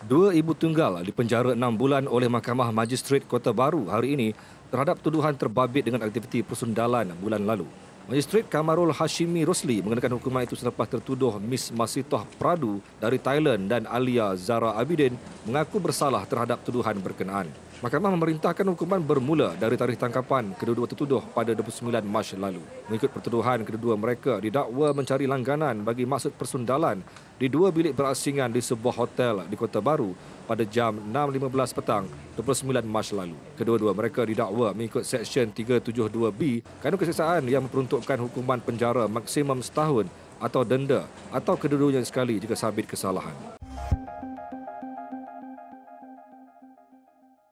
Dua ibu tunggal dipenjara enam bulan oleh Mahkamah Majistret Kota Baru hari ini terhadap tuduhan terbabit dengan aktiviti persundalan bulan lalu. Magistrate Kamarul Hashimi Rosli mengenakan hukuman itu selepas tertuduh Miss Masitoh Pradu dari Thailand dan Alia Zara Abidin mengaku bersalah terhadap tuduhan berkenaan. Mahkamah memerintahkan hukuman bermula dari tarikh tangkapan kedua-dua tertuduh pada 29 Mac lalu. Mengikut pertuduhan kedua mereka didakwa mencari langganan bagi maksud persundalan di dua bilik berasingan di sebuah hotel di Kota Baru pada jam 6.15 petang 29 Mac lalu. Kedua-dua mereka didakwa mengikut Seksyen 372B kanun keseksaan yang memperuntukkan hukuman penjara maksimum setahun atau denda atau kedua-duanya sekali jika sabit kesalahan.